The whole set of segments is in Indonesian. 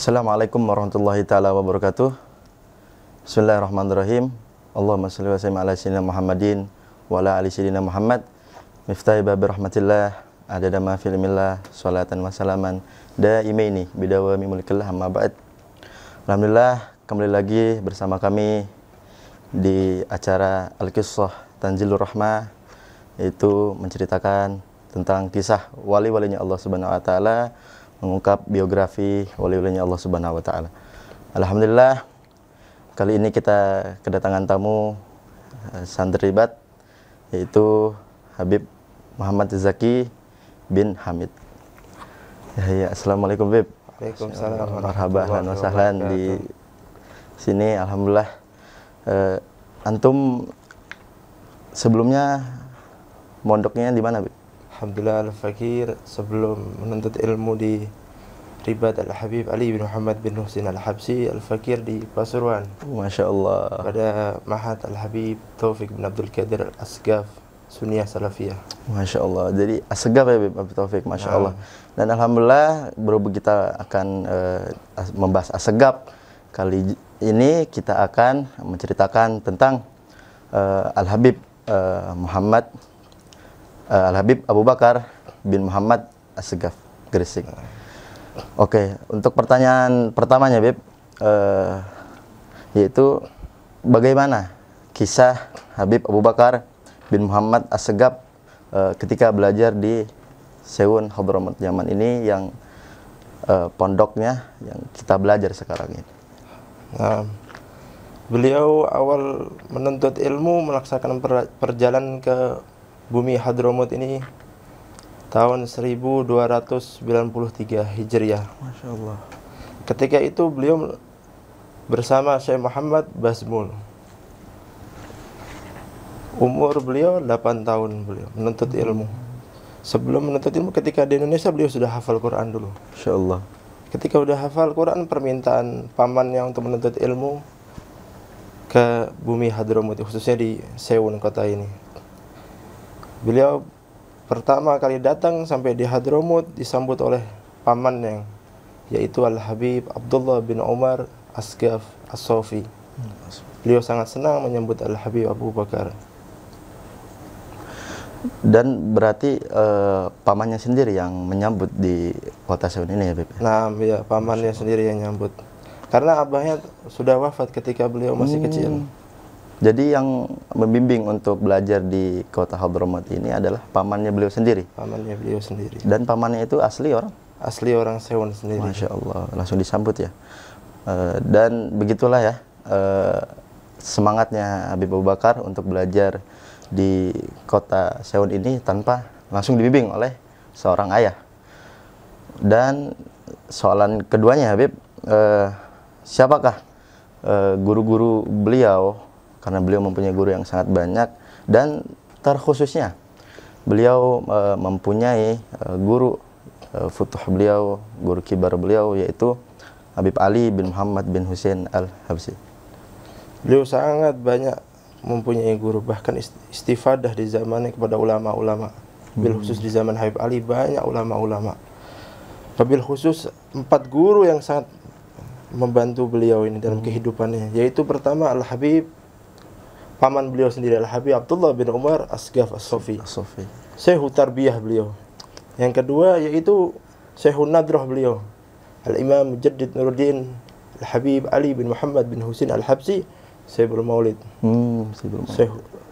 Assalamualaikum warahmatullahi taala wabarakatuh. Bismillahirrahmanirrahim. Allahumma shalli wa sallim ala sayyidina Muhammadin wa ala ali sayyidina Muhammad. Miftahi bab rahmatillah adada ma fil millah salatan wa salaman daimaini bidawami mulkillah amma ba'd. Alhamdulillah kembali lagi bersama kami di acara Al-Qisah Tanjilur Rahmah itu menceritakan tentang kisah wali-walinya Allah Subhanahu wa taala mengungkap biografi wali-walinya Allah Subhanahu wa taala. Alhamdulillah kali ini kita kedatangan tamu eh, santri bat yaitu Habib Muhammad Zaki bin Hamid. Ya, ya. Assalamualaikum Bib. Waalaikumsalam. Marhaban wa sahlan di sini alhamdulillah uh, antum sebelumnya mondoknya di mana Bib? Alhamdulillah Al-Fakir sebelum menuntut ilmu di Ribat Al-Habib Ali bin Muhammad bin Husin Al-Habsi Al-Fakir di Pasuruan Masya Allah Pada Mahat Al-Habib Taufik bin Abdul Qadir Al-Asgaf Sunniyah Salafiyah Masya Allah Jadi Asgaf ya Habib Taufik Masya nah. Allah Dan Alhamdulillah berhubung kita akan uh, membahas Asgaf Kali ini kita akan menceritakan tentang uh, eh, Al-Habib uh, eh, Muhammad uh, eh, Al Habib Abu Bakar bin Muhammad Assegaf Gresik. Oke, okay, untuk pertanyaan pertamanya Bib uh, yaitu bagaimana kisah Habib Abu Bakar bin Muhammad Assegaf uh, eh, ketika belajar di Sewun Hadramaut zaman ini yang uh, pondoknya yang kita belajar sekarang ini. Nah, beliau awal menuntut ilmu melaksanakan perjalanan ke bumi Hadromut ini tahun 1293 Hijriah. Masya Allah. Ketika itu beliau bersama Syekh Muhammad Basmul. Umur beliau 8 tahun beliau menuntut hmm. ilmu. Sebelum menuntut ilmu ketika di Indonesia beliau sudah hafal Quran dulu. Masya Allah. Ketika sudah hafal Quran permintaan pamannya untuk menuntut ilmu ke bumi Hadromut khususnya di Sewun kota ini. Beliau pertama kali datang sampai di Hadromut disambut oleh paman yang yaitu Al-Habib Abdullah bin Umar Asgaf as Beliau sangat senang menyambut Al-Habib Abu Bakar. Dan berarti uh, pamannya sendiri yang menyambut di kota Seun ini ya, Beb? Nah, ya, pamannya sendiri yang menyambut Karena abahnya sudah wafat ketika beliau masih hmm. kecil. Jadi yang membimbing untuk belajar di kota Hadramaut ini adalah pamannya beliau sendiri. Pamannya beliau sendiri. Dan pamannya itu asli orang? Asli orang Sewon sendiri. Masya Allah, langsung disambut ya. E, dan begitulah ya e, semangatnya Habib Abu Bakar untuk belajar di kota Sewon ini tanpa langsung dibimbing oleh seorang ayah. Dan soalan keduanya Habib, e, siapakah guru-guru beliau karena beliau mempunyai guru yang sangat banyak dan terkhususnya beliau e, mempunyai e, guru e, futuh beliau, guru kibar beliau yaitu Habib Ali bin Muhammad bin Hussein Al-Habsi. Beliau sangat banyak mempunyai guru bahkan istifadah di zamannya kepada ulama-ulama. Bil khusus di zaman Habib Ali banyak ulama-ulama. Bil khusus empat guru yang sangat membantu beliau ini dalam hmm. kehidupannya yaitu pertama Al Habib paman beliau sendiri adalah habib Abdullah bin Umar Asgaf As-Sofi. As-Sofi. Syekh Tarbiyah beliau. Yang kedua yaitu Syekh Nadroh beliau. Al-Imam Mujaddid Nuruddin Al-Habib Ali bin Muhammad bin Husin Al-Habsi Syekhul Maulid. Hmm,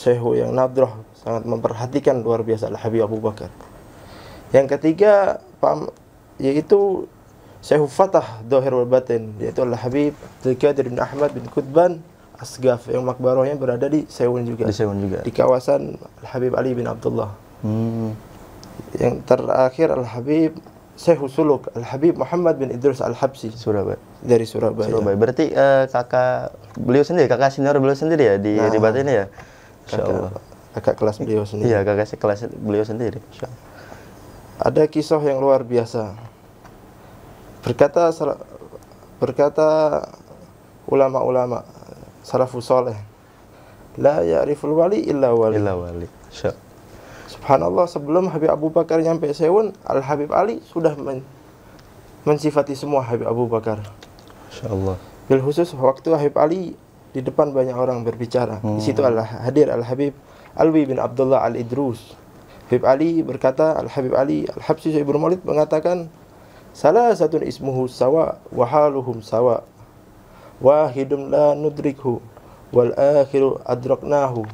Syekh, yang Nadroh sangat memperhatikan luar biasa Al-Habib Abu Bakar. Yang ketiga pam, yaitu Syekh Fatah Dohir Batin yaitu Al-Habib Al-Qadir bin Ahmad bin Kutban Asgaf yang makbarohnya berada di Sewun juga. Di Sewun juga. Di kawasan Al Habib Ali bin Abdullah. Hmm. Yang terakhir Al Habib Syekh Suluk Al Habib Muhammad bin Idrus Al Habsi. Surabaya. Dari Surabaya. Surabaya. Berarti uh, kakak beliau sendiri, kakak senior beliau sendiri ya di nah, Ribat ini ya. Insyaallah. Kakak, kakak kelas beliau sendiri. Iya, kakak kelas beliau sendiri. Ada kisah yang luar biasa. Berkata berkata ulama-ulama salafus soleh la ya'riful wali illa wali illa wali Syab. subhanallah sebelum Habib Abu Bakar nyampe Sewun Al Habib Ali sudah men mensifati semua Habib Abu Bakar insyaallah bil khusus waktu Habib Ali di depan banyak orang berbicara hmm. di situ al hadir Al Habib Alwi bin Abdullah Al Idrus Habib Ali berkata Al Habib Ali Al Habsi Ibnu Maulid mengatakan salah satu ismuhu sawa wahaluhum sawa wahidun la nudrikhu wal akhiru adraknahu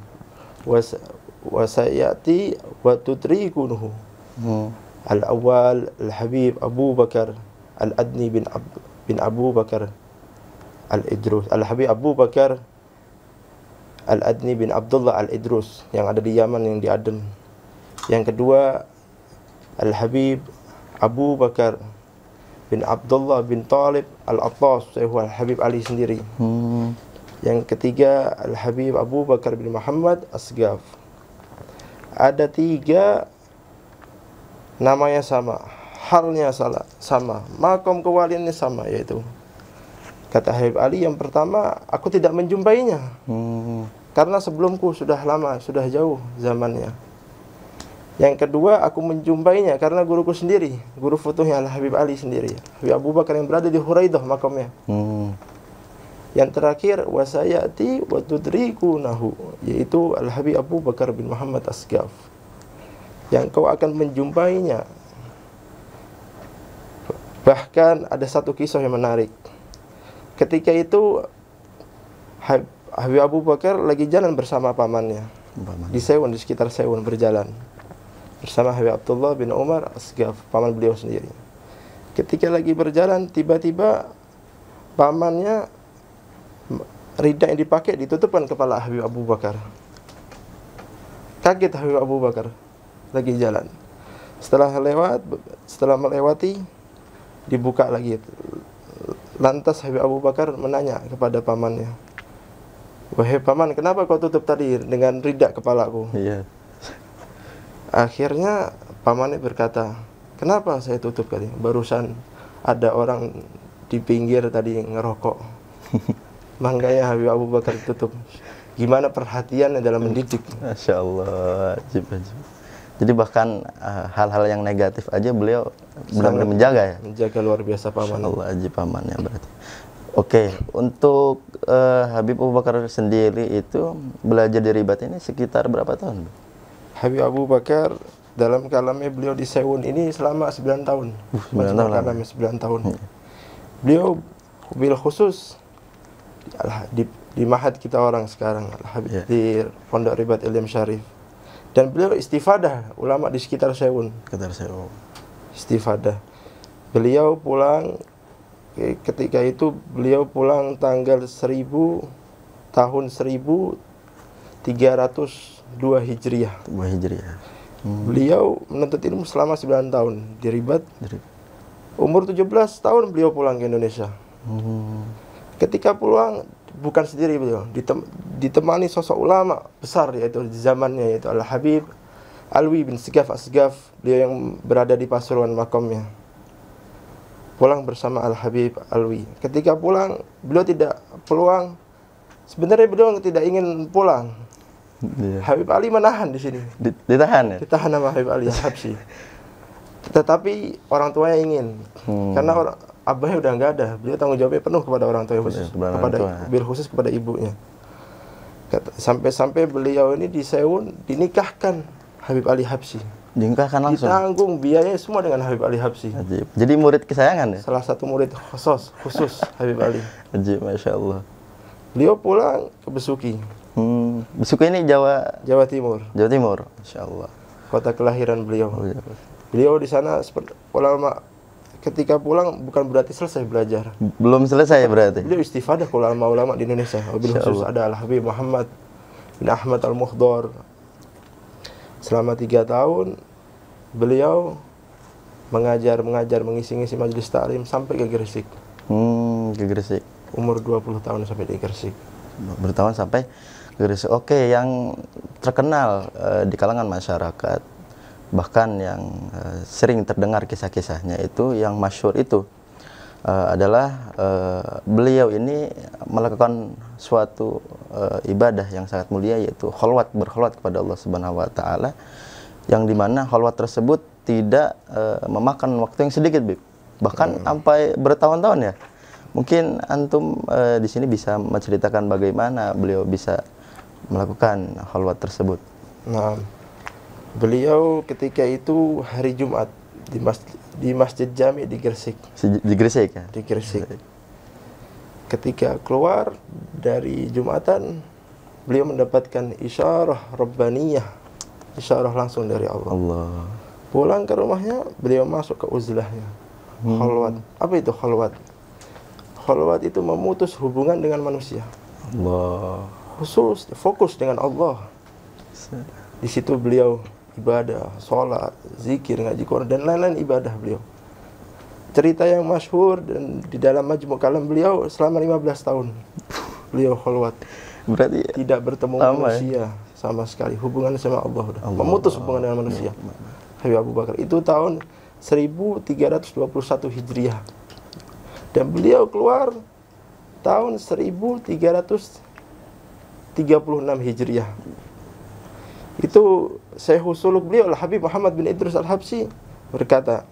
wasayati wa tudrikunhu hmm. al awal al habib Abu Bakar al adni bin bin Abu Bakar al idrus al habib Abu Bakar al adni bin Abdullah al idrus yang ada di Yaman yang di Aden yang kedua al habib Abu Bakar bin Abdullah bin Talib Al-Attas Al-Habib Ali sendiri hmm. yang ketiga Al-Habib Abu Bakar bin Muhammad Asgaf ada tiga namanya sama halnya salah sama makom kewaliannya sama yaitu kata Habib Ali yang pertama aku tidak menjumpainya hmm. karena sebelumku sudah lama sudah jauh zamannya yang kedua, aku menjumpainya karena guruku sendiri, guru futuhnya adalah Habib Ali sendiri. Habib Abu Bakar yang berada di Huraidah makamnya. Hmm. Yang terakhir, wasayati wa nahu yaitu Al-Habib Abu Bakar bin Muhammad Asgaf. Yang kau akan menjumpainya. Bahkan ada satu kisah yang menarik. Ketika itu Habib Abu Bakar lagi jalan bersama pamannya. Di Sewon, di sekitar Sewon berjalan bersama Habib Abdullah bin Umar Asgaf, paman beliau sendiri. Ketika lagi berjalan, tiba-tiba pamannya ridak yang dipakai ditutupkan kepala Habib Abu Bakar. Kaget Habib Abu Bakar lagi jalan. Setelah lewat, setelah melewati dibuka lagi. Lantas Habib Abu Bakar menanya kepada pamannya, "Wahai paman, kenapa kau tutup tadi dengan ridak kepalaku?" Iya. Yeah. Akhirnya pamannya berkata, "Kenapa saya tutup kali? Barusan ada orang di pinggir tadi ngerokok." Mangganya Habib Abu Bakar tutup. Gimana perhatiannya dalam mendidik? Masya Allah, ajib, ajib. Jadi bahkan eh, hal-hal uh, yang negatif aja beliau benar-benar menjaga ya. Menjaga luar biasa paman. Masya Allah, ajib pamannya berarti. Oke, okay, untuk uh, Habib Abu Bakar sendiri itu belajar dari ribat ini sekitar berapa tahun? Bu? Habib Abu Bakar dalam kalamnya beliau di Sewun ini selama 9 tahun. Uh, 9 tahun. 9 tahun. Hmm. Beliau bil khusus di, di Mahat kita orang sekarang Habib yeah. di Pondok Ribat Ilm Syarif. Dan beliau istifadah ulama di sekitar Sewun. Sekitar Sewun. Istifadah. Beliau pulang eh, ketika itu beliau pulang tanggal 1000 tahun 300 dua Hijriah. Dua Hijriah. Hmm. Beliau menuntut ilmu selama 9 tahun di Ribat. Umur 17 tahun beliau pulang ke Indonesia. Hmm. Ketika pulang bukan sendiri beliau, ditem ditemani sosok ulama besar yaitu di zamannya yaitu Al Habib Alwi bin Sigaf Asgaf, beliau yang berada di Pasuruan makamnya. Pulang bersama Al Habib Alwi. Ketika pulang, beliau tidak peluang sebenarnya beliau tidak ingin pulang Yeah. Habib Ali menahan di sini. ditahan ya? Ditahan sama Habib Ali Habsi. Tetapi orang tuanya ingin. Hmm. Karena orang abahnya udah nggak ada. Beliau tanggung jawabnya penuh kepada orang tuanya, iya, khusus Benar, kepada bil khusus kepada ibunya. Sampai-sampai beliau ini Seoul dinikahkan Habib Ali Habsi. Dinikahkan langsung. Ditanggung biayanya semua dengan Habib Ali Habsi. Ajib. Jadi murid kesayangan ya? Salah satu murid khusus khusus Habib Ali. Ajib, masya Allah. Beliau pulang ke Besuki. Hmm Besuka ini Jawa Jawa Timur. Jawa Timur. Insya Allah. Kota kelahiran beliau. Oh, iya, beliau, di sana ulama ketika pulang bukan berarti selesai belajar. Belum selesai berarti. Beliau istifadah ulama-ulama di Indonesia. Wabil khusus ada Al Habib Muhammad bin Ahmad Al Muhdor. Selama tiga tahun beliau mengajar mengajar mengisi-ngisi majelis taklim sampai ke Gresik. Hmm, ke Gresik. Umur dua puluh tahun sampai di Gresik bertahun sampai Gresik. Oke, yang terkenal uh, di kalangan masyarakat bahkan yang uh, sering terdengar kisah-kisahnya itu yang masyur itu uh, adalah uh, beliau ini melakukan suatu uh, ibadah yang sangat mulia yaitu kholwat berkholwat kepada Allah Subhanahu wa taala yang dimana kholwat tersebut tidak uh, memakan waktu yang sedikit Bib. bahkan hmm. sampai bertahun-tahun ya Mungkin antum e, di sini bisa menceritakan bagaimana beliau bisa melakukan halwat tersebut. Nah, beliau ketika itu hari Jumat di masjid di masjid Jami di Gresik. Di Gresik ya? Di Gresik. Ketika keluar dari Jumatan, beliau mendapatkan isyarah rabbaniyah, isyarah langsung dari Allah. Allah. Pulang ke rumahnya, beliau masuk ke uzlahnya. Hmm. Khalwat. Apa itu khalwat? kholwat itu memutus hubungan dengan manusia. Allah. Khusus fokus dengan Allah. Di situ beliau ibadah, sholat, zikir, ngaji Quran dan lain-lain ibadah beliau. Cerita yang masyhur dan di dalam majmu kalam beliau selama 15 tahun beliau kholwat. Berarti tidak bertemu ya? manusia sama sekali. hubungan sama Allah Allah. Memutus hubungan dengan manusia. Ya, ya, Habib Abu Bakar itu tahun 1321 Hijriah. Dan beliau keluar tahun 1336 Hijriah. Itu saya husuluk beliau lah habib Muhammad bin Idrus al habsi berkata,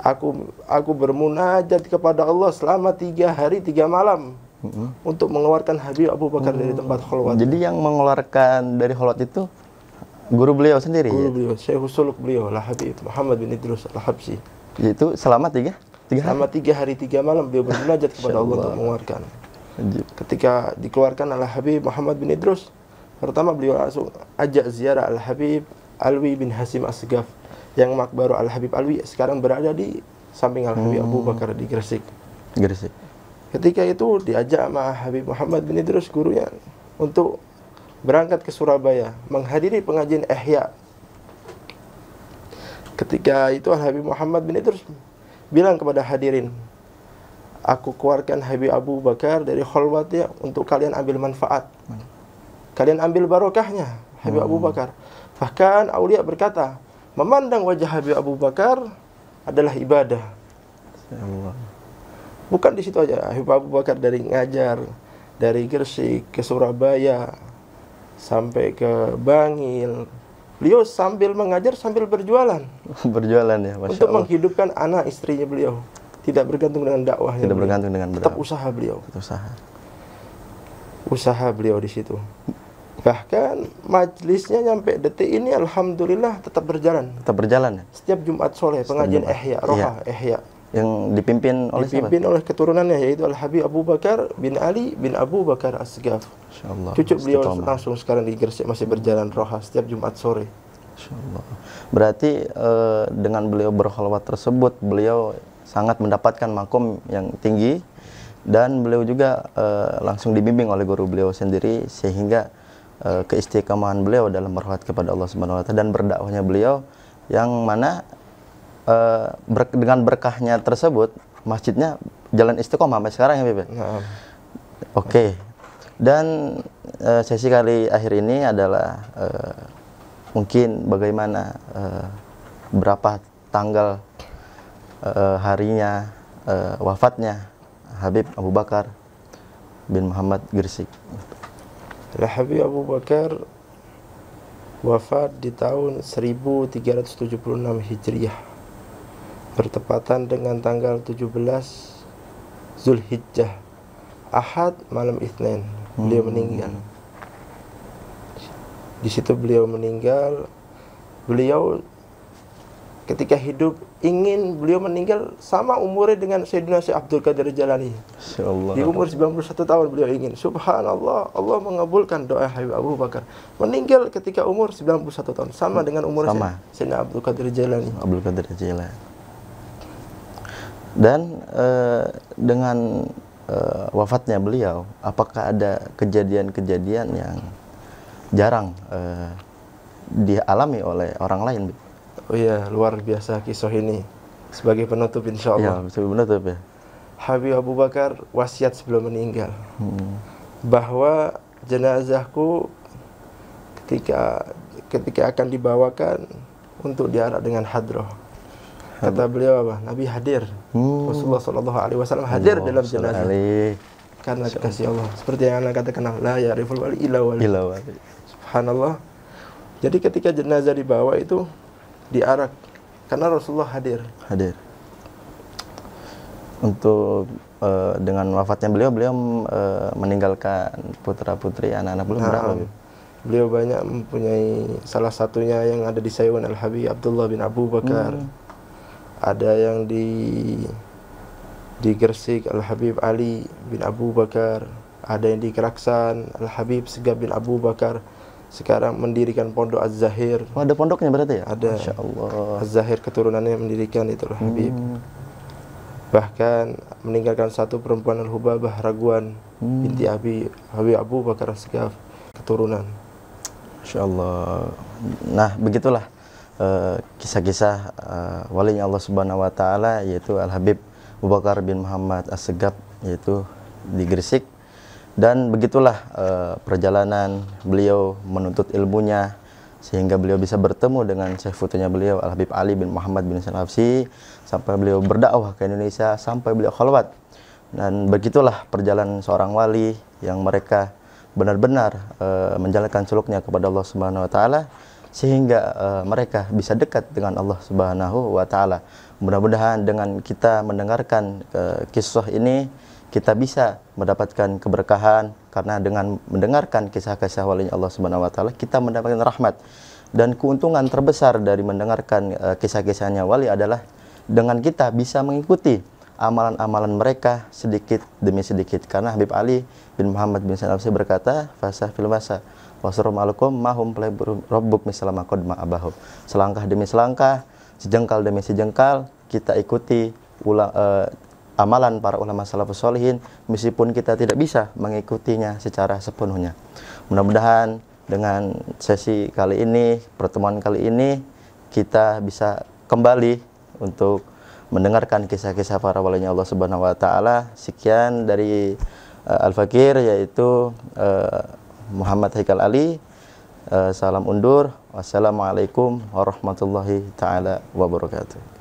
Aku aku bermunajat kepada Allah selama tiga hari tiga malam mm -hmm. untuk mengeluarkan Habib Abu Bakar mm -hmm. dari oh. tempat kholwat. Jadi yang mengeluarkan dari kholwat itu guru beliau sendiri. Guru ya? beliau, Syekh beliau, lah habib Muhammad bin Idrus al habsi Itu selama tiga tiga hari. selama tiga hari tiga malam beliau bermunajat kepada Allah untuk mengeluarkan. Ketika dikeluarkan Al Habib Muhammad bin Idrus, pertama beliau langsung ajak ziarah Al Habib Alwi bin Hasim Asgaf yang makbaru Al Habib Alwi sekarang berada di samping Al Habib hmm. Abu Bakar di Gresik. Gresik. Ketika itu diajak sama Habib Muhammad bin Idrus gurunya untuk berangkat ke Surabaya menghadiri pengajian Ihya. Ketika itu Al Habib Muhammad bin Idrus bilang kepada hadirin, aku keluarkan Habib Abu Bakar dari kholwatnya untuk kalian ambil manfaat. Kalian ambil barokahnya Habib hmm. Abu Bakar. Bahkan Aulia berkata, memandang wajah Habib Abu Bakar adalah ibadah. Bukan di situ aja. Habib Abu Bakar dari ngajar, dari Gresik ke Surabaya, sampai ke Bangil, beliau sambil mengajar sambil berjualan. berjualan ya, Masya Untuk Allah. menghidupkan anak istrinya beliau. Tidak bergantung dengan dakwah. Tidak bergantung dengan Tetap usaha beliau. Tetap usaha. Usaha beliau di situ. Bahkan majelisnya sampai detik ini alhamdulillah tetap berjalan. Tetap berjalan. Ya? Setiap Jumat sore pengajian Jumat. ehya, Roha, iya. ehya yang hmm. dipimpin oleh dipimpin siapa? oleh keturunannya yaitu Al Habib Abu Bakar bin Ali bin Abu Bakar Asgaf. Insyaallah. Cucu beliau langsung sekarang di Gresik masih berjalan roha setiap Jumat sore. Insyaallah. Berarti uh, dengan beliau berkholwat tersebut beliau sangat mendapatkan makom yang tinggi dan beliau juga uh, langsung dibimbing oleh guru beliau sendiri sehingga uh, eh, keistiqamahan beliau dalam berkhulwat kepada Allah Subhanahu wa taala dan berdakwahnya beliau yang mana uh, ber dengan berkahnya tersebut masjidnya jalan istiqomah sampai sekarang ya Bebe? Ya? Nah. Oke. Okay. Dan uh, sesi kali akhir ini adalah uh, mungkin bagaimana uh, berapa tanggal uh, harinya uh, wafatnya Habib Abu Bakar bin Muhammad Gresik. Ya, Habib Abu Bakar wafat di tahun 1376 Hijriah bertepatan dengan tanggal 17 Zulhijjah Ahad malam Isnin beliau hmm. meninggal di situ beliau meninggal beliau ketika hidup ingin beliau meninggal sama umurnya dengan Sayyidina Syekh Abdul Qadir Jalani. Di umur 91 tahun beliau ingin. Subhanallah, Allah mengabulkan doa Habib Abu Bakar. Meninggal ketika umur 91 tahun sama hmm. dengan umur sama. Sayyidina Abdul Qadir Jalani. Abdul Qadir Jalani. Dan uh, dengan uh, wafatnya beliau, apakah ada kejadian-kejadian yang jarang uh, dialami oleh orang lain? Oh iya, luar biasa kisah ini. Sebagai penutup insya Allah. Ya, sebagai penutup ya. Habib Abu Bakar wasiat sebelum meninggal. Hmm. Bahwa jenazahku ketika ketika akan dibawakan untuk diarak dengan hadroh kata beliau apa Nabi hadir hmm. Rasulullah Shallallahu Alaihi Wasallam hadir Allah, dalam jenazah karena dikasih Allah seperti yang anda katakan la ya riful wali ila wali. wali subhanallah jadi ketika jenazah dibawa itu diarak karena Rasulullah hadir hadir untuk uh, dengan wafatnya beliau beliau uh, meninggalkan putra putri anak anak beliau nah, berapa ya? beliau banyak mempunyai salah satunya yang ada di Sayyid Al Habib Abdullah bin Abu Bakar hmm ada yang di di Gresik Al Habib Ali bin Abu Bakar, ada yang di Keraksan Al Habib Segab bin Abu Bakar. Sekarang mendirikan pondok Az-Zahir. Oh, ada pondoknya berarti ya? Ada. Masya Allah. Az-Zahir keturunannya mendirikan itu Al Habib. Hmm. Bahkan meninggalkan satu perempuan Al Hubabah Raguan hmm. binti Abi Habib Abu Bakar Segaf keturunan. Masya Allah. Nah, begitulah Eh, kisah-kisah uh, uh, walinya Allah Subhanahu wa taala yaitu Al Habib Abu Bakar bin Muhammad as segab yaitu di Gresik dan begitulah uh, perjalanan beliau menuntut ilmunya sehingga beliau bisa bertemu dengan syefutunya beliau Al Habib Ali bin Muhammad bin Salafsi sampai beliau berdakwah ke Indonesia sampai beliau khalwat dan begitulah perjalanan seorang wali yang mereka benar-benar e, menjalankan suluknya kepada Allah Subhanahu wa taala sehingga uh, mereka bisa dekat dengan Allah Subhanahu wa taala. Mudah-mudahan dengan kita mendengarkan uh, kisah ini kita bisa mendapatkan keberkahan karena dengan mendengarkan kisah-kisah Wali Allah Subhanahu wa taala kita mendapatkan rahmat dan keuntungan terbesar dari mendengarkan uh, kisah-kisahnya wali adalah dengan kita bisa mengikuti amalan-amalan mereka sedikit demi sedikit karena Habib Ali bin Muhammad bin Sanawsi berkata fasa filwasa wasrum alukum mahum robbuk misalama kodma abahum. Selangkah demi selangkah, sejengkal demi sejengkal, kita ikuti ulang, uh, eh, amalan para ulama salafus solihin meskipun kita tidak bisa mengikutinya secara sepenuhnya. Mudah-mudahan dengan sesi kali ini, pertemuan kali ini kita bisa kembali untuk mendengarkan kisah-kisah para walinya Allah Subhanahu wa taala. Sekian dari uh, eh, Al Fakir yaitu uh, Muhammad Haikal Ali. Eh, salam undur. Wassalamualaikum warahmatullahi taala wabarakatuh.